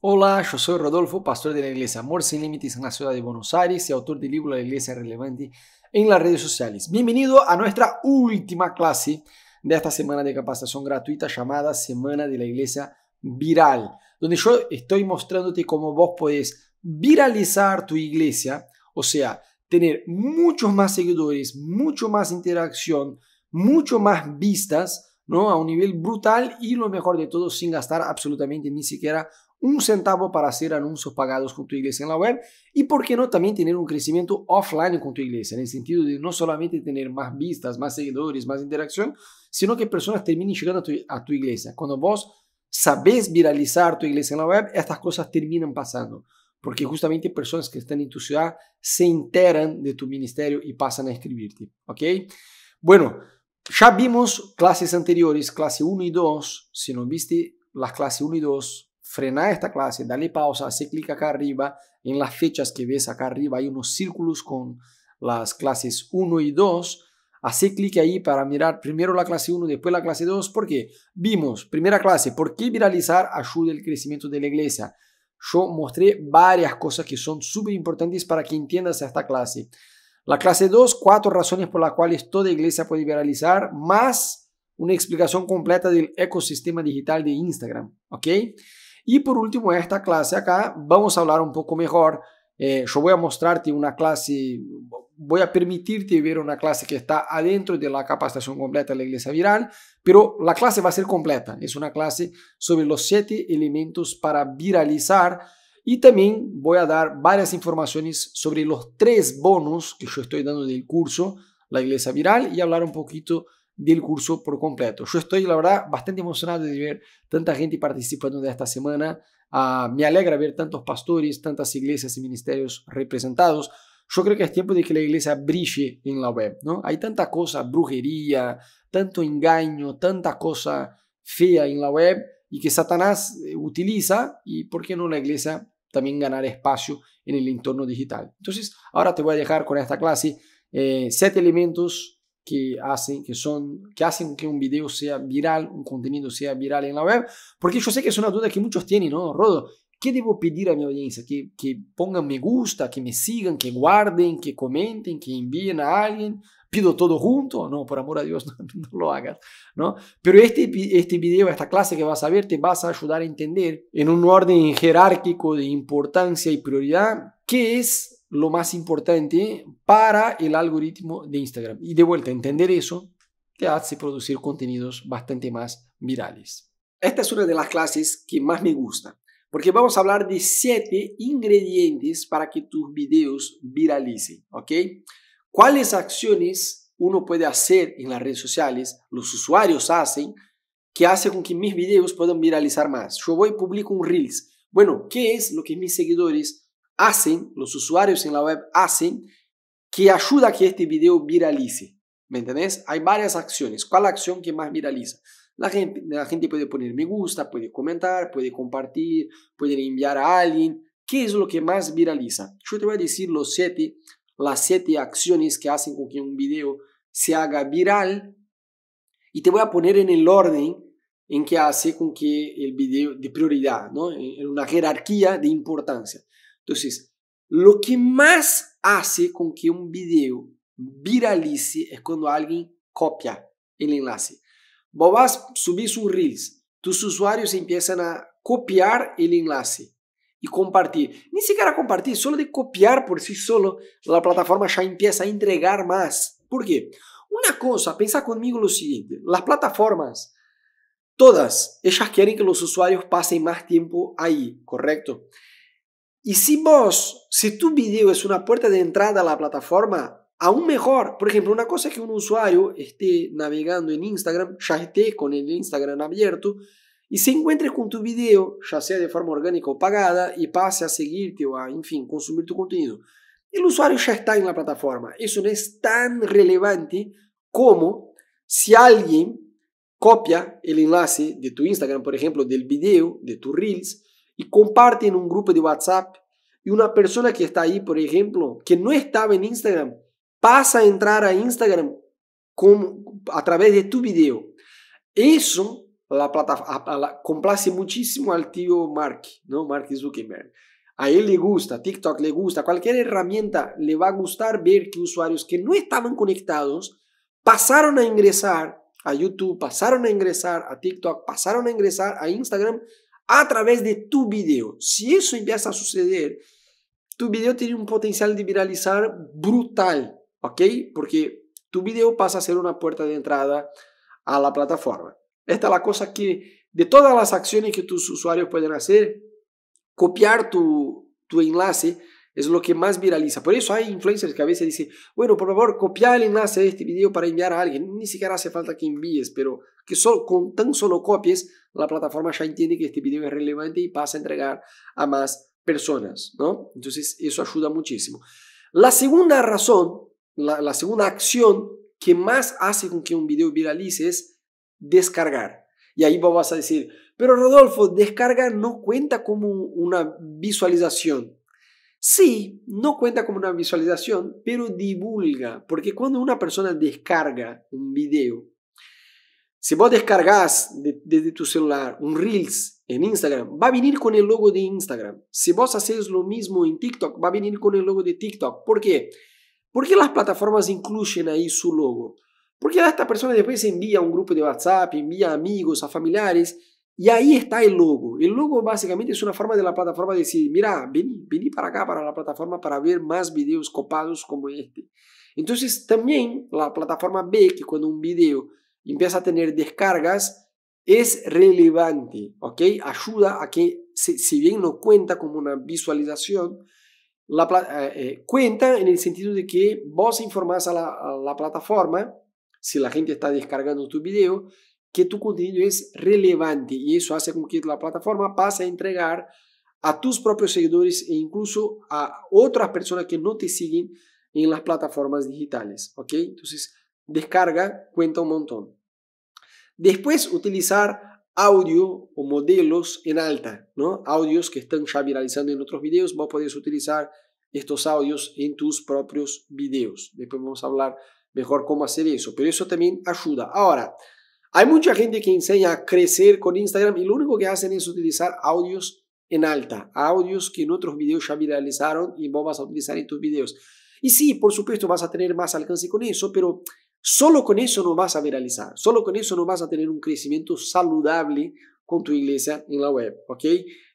Hola, yo soy Rodolfo, pastor de la iglesia Amor Sin Límites en la ciudad de Buenos Aires y autor del libro La iglesia relevante en las redes sociales. Bienvenido a nuestra última clase de esta semana de capacitación gratuita llamada Semana de la Iglesia Viral, donde yo estoy mostrándote cómo vos podés viralizar tu iglesia, o sea, tener muchos más seguidores, mucho más interacción, mucho más vistas, ¿no? A un nivel brutal y lo mejor de todo sin gastar absolutamente ni siquiera un centavo para hacer anuncios pagados con tu iglesia en la web y por qué no también tener un crecimiento offline con tu iglesia, en el sentido de no solamente tener más vistas, más seguidores, más interacción, sino que personas terminen llegando a tu, iglesia. Cuando vos sabés viralizar tu iglesia en la web, estas cosas terminan pasando, porque justamente personas que están en tu ciudad se enteran de tu ministerio y pasan a escribirte, ¿ok? Bueno, ya vimos clases anteriores, clase 1 y 2, si no viste las clases 1 y 2, frenar esta clase, dale pausa, hace clic acá arriba. En las fechas que ves acá arriba hay unos círculos con las clases 1 y 2. Hace clic ahí para mirar primero la clase 1, después la clase 2, porque vimos, primera clase, ¿por qué viralizar ayuda el crecimiento de la iglesia? Yo mostré varias cosas que son súper importantes para que entiendas esta clase. La clase 2, cuatro razones por las cuales toda iglesia puede viralizar, más una explicación completa del ecosistema digital de Instagram, ¿ok? Y por último, esta clase acá, vamos a hablar un poco mejor. Eh, yo voy a mostrarte una clase, voy a permitirte ver una clase que está adentro de la capacitación completa de la iglesia viral, pero la clase va a ser completa. Es una clase sobre los siete elementos para viralizar y también voy a dar varias informaciones sobre los tres bonos que yo estoy dando del curso La iglesia viral y hablar un poquito del curso por completo. Yo estoy, la verdad, bastante emocionado de ver tanta gente participando de esta semana. Ah, me alegra ver tantos pastores, tantas iglesias y ministerios representados. Yo creo que es tiempo de que la iglesia brille en la web, ¿no? Hay tanta cosa, brujería, tanto engaño, tanta cosa fea en la web y que Satanás eh, utiliza y por qué no la iglesia también ganar espacio en el entorno digital. Entonces, ahora te voy a dejar con esta clase, eh, siete elementos que hacen que son que hacen que un video sea viral, un contenido sea viral en la web, porque yo sé que es una duda que muchos tienen, ¿no? Rodo, ¿qué debo pedir a mi audiencia? Que, pongan me gusta, que me sigan, que guarden, que comenten, que envíen a alguien. Pido todo junto, no, por amor a Dios, no, lo hagas, ¿no? Pero este, este video, esta clase que vas a ver, te vas a ayudar a entender en un orden jerárquico de importancia y prioridad qué es lo más importante para el algoritmo de Instagram. Y de vuelta, entender eso te hace producir contenidos bastante más virales. Esta es una de las clases que más me gusta, porque vamos a hablar de siete ingredientes para que tus videos viralicen, ¿ok? ¿Cuáles acciones uno puede hacer en las redes sociales, los usuarios hacen, que hace con que mis videos puedan viralizar más? Yo voy y publico un Reels. Bueno, ¿qué es lo que mis seguidores hacen, los usuarios en la web hacen, que ayuda a que este video viralice. ¿Me entendés? Hay varias acciones. ¿Cuál acción que más viraliza? La gente, la gente puede poner me gusta, puede comentar, puede compartir, puede enviar a alguien. ¿Qué es lo que más viraliza? Yo te voy a decir los siete, las siete acciones que hacen con que un video se haga viral y te voy a poner en el orden en que hace con que el video de prioridad, ¿no? en una jerarquía de importancia. Entonces, lo que más hace con que un video viralice es cuando alguien copia el enlace. Vos vas, subís un Reels, tus usuarios empiezan a copiar el enlace y compartir. Ni siquiera compartir, solo de copiar por sí solo, la plataforma ya empieza a entregar más. ¿Por qué? Una cosa, piensa conmigo lo siguiente, las plataformas, todas, ellas quieren que los usuarios pasen más tiempo ahí, ¿correcto? Y si vos, si tu video es una puerta de entrada a la plataforma, aún mejor. Por ejemplo, una cosa es que un usuario esté navegando en Instagram, ya esté con el Instagram abierto, y se encuentre con tu video, ya sea de forma orgánica o pagada, y pase a seguirte o a, en fin, consumir tu contenido. El usuario ya está en la plataforma. Eso no es tan relevante como si alguien copia el enlace de tu Instagram, por ejemplo, del video, de tu Reels, y comparten un grupo de WhatsApp y una persona que está ahí, por ejemplo, que no estaba en Instagram, pasa a entrar a Instagram a través de tu video. Eso la plataforma complace muchísimo al tío Mark, ¿no? Mark Zuckerberg. A él le gusta, TikTok le gusta, cualquier herramienta le va a gustar ver que usuarios que no estaban conectados pasaron a ingresar a YouTube, pasaron a ingresar a TikTok, pasaron a ingresar a Instagram a través de tu video. Si eso empieza a suceder, tu video tiene un potencial de viralizar brutal, ¿ok? Porque tu video pasa a ser una puerta de entrada a la plataforma. Esta es la cosa que de todas las acciones que tus usuarios pueden hacer, copiar tu, tu enlace es lo que más viraliza. Por eso hay influencers que a veces dicen, bueno, por favor, copia el enlace de este video para enviar a alguien. Ni siquiera hace falta que envíes, pero que solo, con tan solo copies, la plataforma ya entiende que este video es relevante y pasa a entregar a más personas, ¿no? Entonces, eso ayuda muchísimo. La segunda razón, la, segunda acción que más hace con que un video viralice es descargar. Y ahí vos vas a decir, pero Rodolfo, descargar no cuenta como una visualización. Sí, no cuenta como una visualización, pero divulga, porque cuando una persona descarga un video, si vos descargas desde tu celular un Reels en Instagram, va a venir con el logo de Instagram. Si vos haces lo mismo en TikTok, va a venir con el logo de TikTok. ¿Por qué? Porque las plataformas incluyen ahí su logo. Porque esta persona después envía a un grupo de WhatsApp, envía a amigos, a familiares, y ahí está el logo. El logo básicamente es una forma de la plataforma decir, mira, vení, para acá, para la plataforma, para ver más videos copados como este. Entonces también la plataforma ve que cuando un video empieza a tener descargas, es relevante, ¿ok? Ayuda a que, si, bien no cuenta como una visualización, eh, eh, cuenta en el sentido de que vos informás a la plataforma si la gente está descargando tu video que tu contenido es relevante y eso hace con que la plataforma pase a entregar a tus propios seguidores e incluso a otras personas que no te siguen en las plataformas digitales. ¿Ok? Entonces, descarga cuenta un montón. Después, utilizar audio o modelos en alta, ¿no? Audios que están ya viralizando en otros videos, vos podés utilizar estos audios en tus propios videos. Después vamos a hablar mejor cómo hacer eso, pero eso también ayuda. Ahora, hay mucha gente que enseña a crecer con Instagram y lo único que hacen es utilizar audios en alta, audios que en otros videos ya viralizaron y vos vas a utilizar en tus videos. Y sí, por supuesto vas a tener más alcance con eso, pero solo con eso no vas a viralizar, solo con eso no vas a tener un crecimiento saludable con tu iglesia en la web, ¿ok?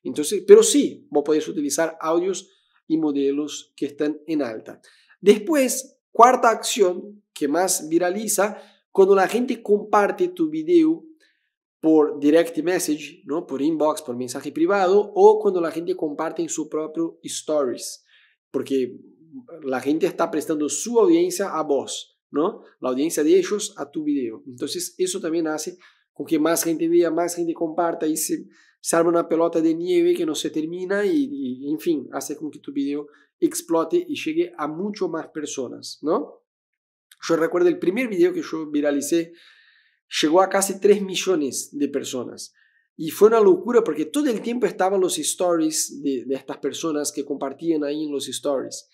Entonces, pero sí, vos podés utilizar audios y modelos que están en alta. Después, cuarta acción que más viraliza cuando la gente comparte tu video por direct message, ¿no? por inbox, por mensaje privado, o cuando la gente comparte en su propio stories, porque la gente está prestando su audiencia a vos, ¿no? la audiencia de ellos a tu video. Entonces, eso también hace con que más gente vea, más gente comparta y se, se arma una pelota de nieve que no se termina y, en fin, hace con que tu video explote y llegue a mucho más personas, ¿no? Yo recuerdo el primer video que yo viralicé, llegó a casi 3 millones de personas. Y fue una locura porque todo el tiempo estaban los stories de, estas personas que compartían ahí en los stories.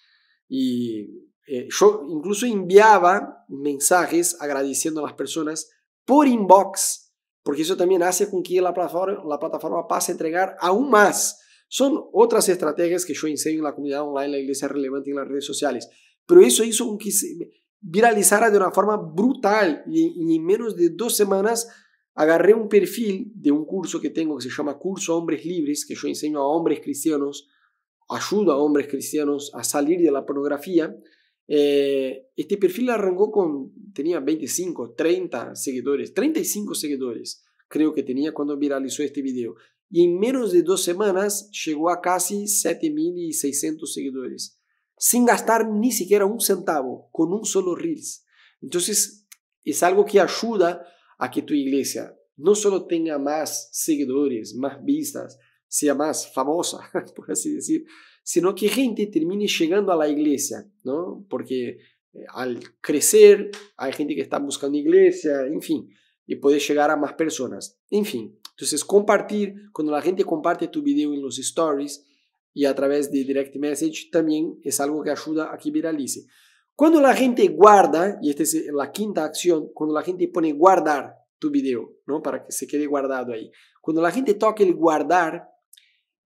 Y eh, yo incluso enviaba mensajes agradeciendo a las personas por inbox, porque eso también hace con que la plataforma, la plataforma pase a entregar aún más. Son otras estrategias que yo enseño en la comunidad online, en la iglesia relevante en las redes sociales. Pero eso hizo con que viralizara de una forma brutal y, en menos de dos semanas agarré un perfil de un curso que tengo que se llama Curso Hombres Libres, que yo enseño a hombres cristianos, ayudo a hombres cristianos a salir de la pornografía. Eh, este perfil arrancó con, tenía 25, 30 seguidores, 35 seguidores, creo que tenía cuando viralizó este video. Y en menos de dos semanas llegó a casi 7.600 seguidores sin gastar ni siquiera un centavo, con un solo Reels. Entonces, es algo que ayuda a que tu iglesia no solo tenga más seguidores, más vistas, sea más famosa, por así decir, sino que gente termine llegando a la iglesia, ¿no? Porque eh, al crecer hay gente que está buscando iglesia, en fin, y puede llegar a más personas, en fin. Entonces, compartir, cuando la gente comparte tu video en los stories, y a través de direct message también es algo que ayuda a que viralice. Cuando la gente guarda, y esta es eh, la quinta acción, cuando la gente pone guardar tu video, ¿no? Para que se quede guardado ahí. Cuando la gente toca el guardar,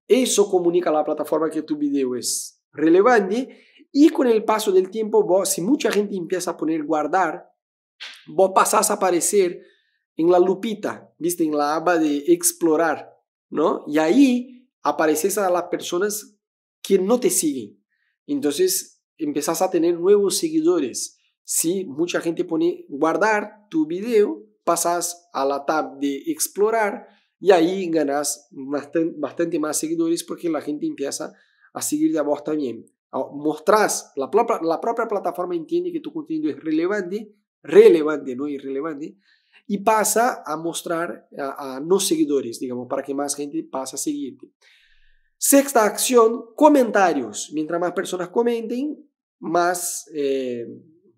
eso comunica a la plataforma que tu video es relevante y con el paso del tiempo, vos, si mucha gente empieza a poner guardar, vos pasás a aparecer en la lupita, ¿viste? En la aba de explorar, ¿no? Y ahí apareces a las personas que no te siguen. Entonces empezás a tener nuevos seguidores. Si mucha gente pone guardar tu video, pasas a la tab de explorar y ahí ganas bastante más seguidores porque la gente empieza a seguir a vos también. Ah, mostrás, la, la propia plataforma entiende que tu contenido es relevante, relevante, no irrelevante, y pasa a mostrar a, los seguidores, digamos, para que más gente pase a seguirte. Sexta acción, comentarios. Mientras más personas comenten, más eh,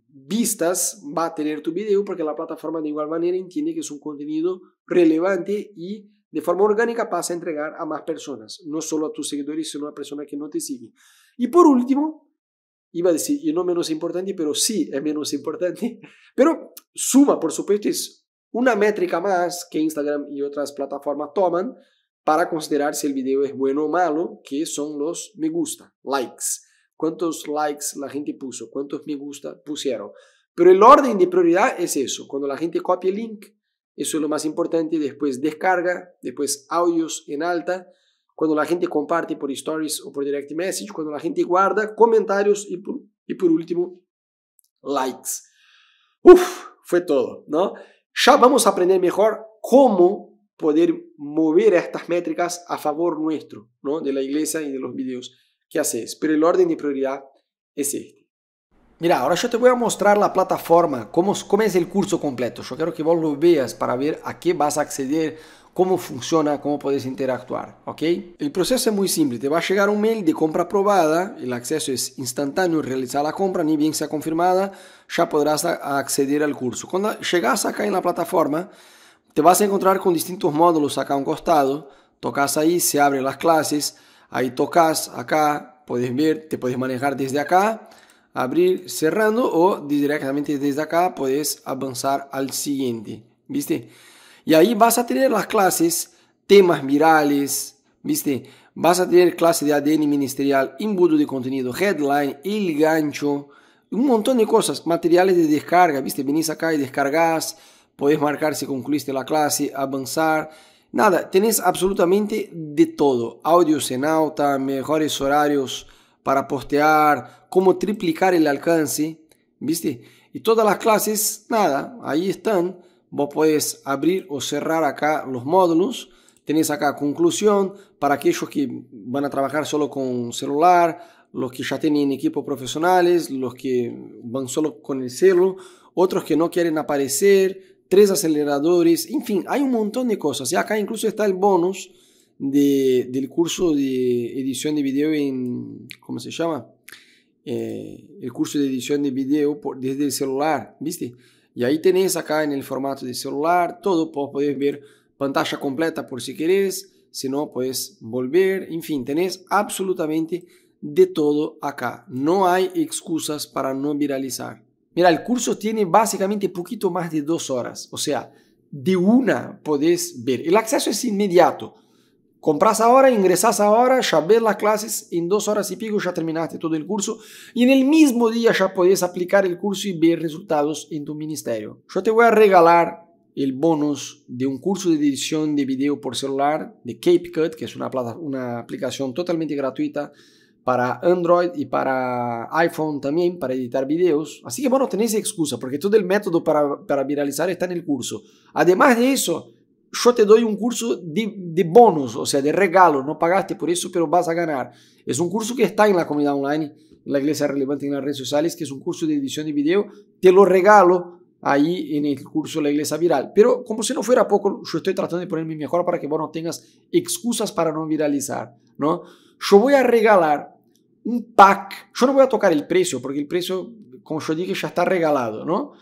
vistas va a tener tu video porque la plataforma de igual manera entiende que es un contenido relevante y de forma orgánica pasa a entregar a más personas, no solo a tus seguidores, sino a personas que no te siguen. Y por último, iba a decir, y no menos importante, pero sí es menos importante, pero suma, por supuesto, es una métrica más que Instagram y otras plataformas toman para considerar si el video es bueno o malo, que son los me gusta, likes. Cuántos likes la gente puso, cuántos me gusta pusieron. Pero el orden de prioridad es eso. Cuando la gente copia el link, eso es lo más importante. Después descarga, después audios en alta. Cuando la gente comparte por stories o por direct message. Cuando la gente guarda comentarios y por, y por último, likes. Uf, fue todo, ¿no? Ya vamos a aprender mejor cómo poder mover estas métricas a favor nuestro, ¿no? de la iglesia y de los videos que haces. Pero el orden de prioridad es este. Mira, ahora yo te voy a mostrar la plataforma, cómo, cómo es el curso completo. Yo quiero que vos lo veas para ver a qué vas a acceder cómo funciona, cómo puedes interactuar, ¿ok? El proceso es muy simple, te va a llegar un mail de compra aprobada, el acceso es instantáneo, realizar la compra, ni bien sea confirmada, ya podrás acceder al curso. Cuando llegas acá en la plataforma, te vas a encontrar con distintos módulos acá a un costado, tocas ahí, se abren las clases, ahí tocas acá, puedes ver, te puedes manejar desde acá, abrir cerrando o directamente desde acá puedes avanzar al siguiente, ¿viste? Y ahí vas a tener las clases, temas virales, ¿viste? Vas a tener clase de ADN ministerial, embudo de contenido, headline, el gancho, un montón de cosas, materiales de descarga, ¿viste? Venís acá y descargas, podés marcar si concluiste la clase, avanzar. Nada, tenés absolutamente de todo. Audios en alta, mejores horarios para postear, cómo triplicar el alcance, ¿viste? Y todas las clases, nada, ahí están Vos puedes abrir o cerrar acá los módulos. Tenés acá conclusión para aquellos que van a trabajar solo con celular, los que ya tienen equipos profesionales, los que van solo con el celular otros que no quieren aparecer, tres aceleradores, en fin, hay un montón de cosas. Y acá incluso está el bonus del curso de edición de video en, ¿cómo se llama? Eh, el curso de edición de video desde el celular, ¿viste? Y ahí tenés acá en el formato de celular todo, podés ver pantalla completa por si querés, si no, puedes volver, en fin, tenés absolutamente de todo acá. No hay excusas para no viralizar. Mira, el curso tiene básicamente poquito más de dos horas, o sea, de una podés ver. El acceso es inmediato Compras ahora, ingresas ahora, ya ves las clases, en dos horas y pico ya terminaste todo el curso y en el mismo día ya podés aplicar el curso y ver resultados en tu ministerio. Yo te voy a regalar el bonus de un curso de edición de video por celular de CapCut que es una, una aplicación totalmente gratuita para Android y para iPhone también, para editar videos. Así que bueno, tenéis excusa, porque todo el método para, para viralizar está en el curso. Además de eso, yo te doy un curso de, de, bonus, o sea, de regalo, no pagaste por eso, pero vas a ganar. Es un curso que está en la comunidad online, la iglesia relevante en las redes sociales, que es un curso de edición de video, te lo regalo ahí en el curso de la iglesia viral. Pero como si no fuera poco, yo estoy tratando de poner mi mejor para que vos no tengas excusas para no viralizar, ¿no? Yo voy a regalar un pack, yo no voy a tocar el precio, porque el precio, como yo dije, ya está regalado, ¿no?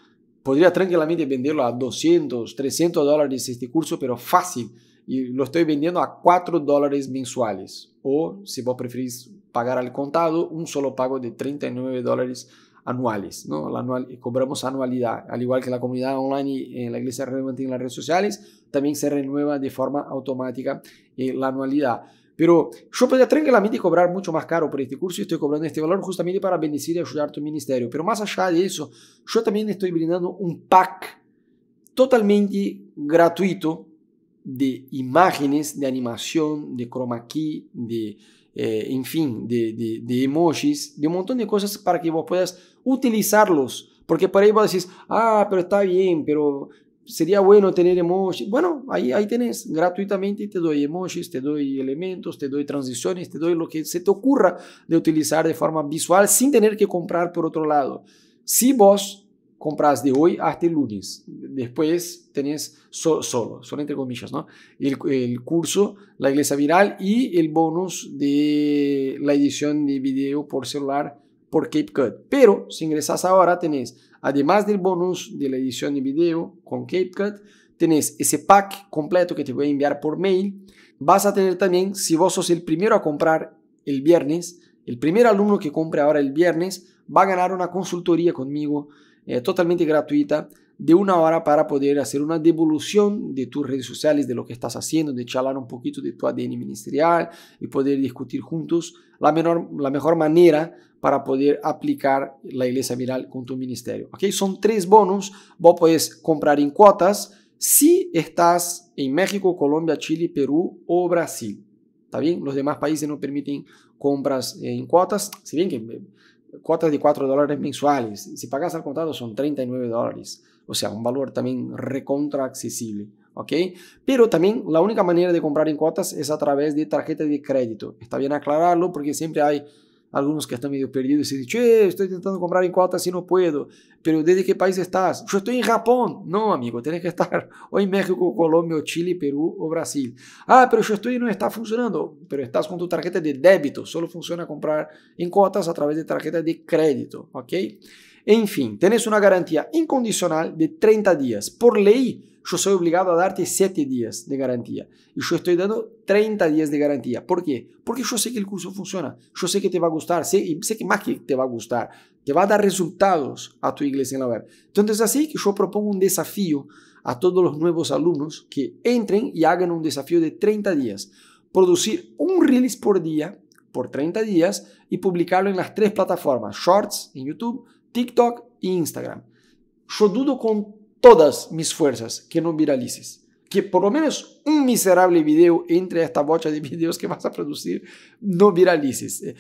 podría tranquilamente venderlo a 200, 300 dólares este curso, pero fácil. Y lo estoy vendiendo a 4 dólares mensuales. O si vos preferís pagar al contado, un solo pago de 39 dólares anuales. ¿no? La anual, cobramos anualidad. Al igual que la comunidad online en eh, la iglesia relevante en las redes sociales, también se renueva de forma automática eh, la anualidad. Pero yo podría tranquilamente cobrar mucho más caro por este curso y estoy cobrando este valor justamente para bendecir y ayudar tu ministerio. Pero más allá de eso, yo también estoy brindando un pack totalmente gratuito de imágenes, de animación, de chroma key, de, eh, en fin, de, de, emojis, de un montón de cosas para que vos puedas utilizarlos. Porque por ahí vos decís, ah, pero está bien, pero sería bueno tener emojis. Bueno, ahí, ahí tenés, gratuitamente te doy emojis, te doy elementos, te doy transiciones, te doy lo que se te ocurra de utilizar de forma visual sin tener que comprar por otro lado. Si vos compras de hoy hasta el lunes, después tenés solo, solo entre comillas, ¿no? El, el curso La Iglesia Viral y el bonus de la edición de video por celular por Cape Pero si ingresas ahora tenés, además del bonus de la edición de video con Cape tenés ese pack completo que te voy a enviar por mail. Vas a tener también, si vos sos el primero a comprar el viernes, el primer alumno que compre ahora el viernes va a ganar una consultoría conmigo eh, totalmente gratuita de una hora para poder hacer una devolución de tus redes sociales, de lo que estás haciendo, de charlar un poquito de tu ADN ministerial y poder discutir juntos la, menor, la mejor manera para poder aplicar la iglesia viral con tu ministerio. Son tres bonos, vos puedes comprar en cuotas si estás en México, Colombia, Chile, Perú o Brasil. ¿Está bien? Los demás países no permiten compras en cuotas, si bien que eh, cuotas de 4 dólares mensuales, si pagas al contado son 39 dólares o sea, un valor también recontra accesible. ¿ok? Pero también la única manera de comprar en cuotas es a través de tarjeta de crédito. Está bien aclararlo porque siempre hay algunos que están medio perdidos y dicen, che, estoy intentando comprar en cuotas y no puedo, pero ¿desde qué país estás? Yo estoy en Japón. No, amigo, tienes que estar o en México, Colombia, Chile, Perú o Brasil. Ah, pero yo estoy y no está funcionando, pero estás con tu tarjeta de débito, solo funciona comprar en cuotas a través de tarjeta de crédito, ¿ok? En fin, tenés una garantía incondicional de 30 días. Por ley, yo soy obligado a darte 7 días de garantía. Y yo estoy dando 30 días de garantía. ¿Por qué? Porque yo sé que el curso funciona. Yo sé que te va a gustar. Sé, y sé que más que te va a gustar. Te va a dar resultados a tu iglesia en la web. Entonces, así que yo propongo un desafío a todos los nuevos alumnos que entren y hagan un desafío de 30 días. Producir un release por día por 30 días y publicarlo en las tres plataformas, Shorts en YouTube, TikTok e Instagram. Yo dudo con todas mis fuerzas que no viralices que por lo menos un miserable video entre esta bocha de videos que vas a producir no viralices. Eh,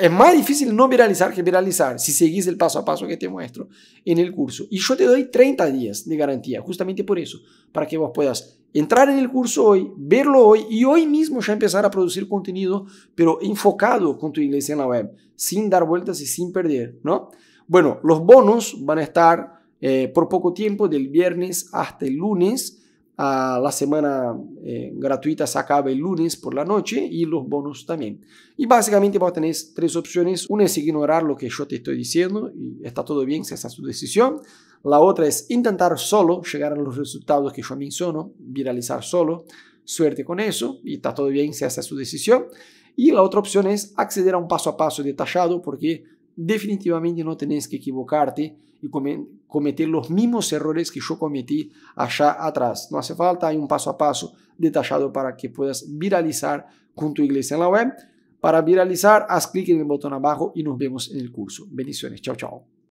es más difícil no viralizar que viralizar si seguís el paso a paso que te muestro en el curso. Y yo te doy 30 días de garantía, justamente por eso, para que vos puedas entrar en el curso hoy, verlo hoy y hoy mismo ya empezar a producir contenido, pero enfocado con tu iglesia en la web, sin dar vueltas y sin perder, ¿no? Bueno, los bonos van a estar eh, por poco tiempo, del viernes hasta el lunes. Ah, la semana eh, gratuita se acaba el lunes por la noche y los bonos también. Y básicamente vos tenés tres opciones. Una es ignorar lo que yo te estoy diciendo y está todo bien si hace su decisión. La otra es intentar solo llegar a los resultados que yo menciono, viralizar solo. Suerte con eso y está todo bien si hace su decisión. Y la otra opción es acceder a un paso a paso detallado porque definitivamente no tenés que equivocarte y cometer los mismos errores que yo cometí allá atrás. No hace falta, hay un paso a paso detallado para que puedas viralizar con tu iglesia en la web. Para viralizar, haz clic en el botón abajo y nos vemos en el curso. Bendiciones, chao, chao.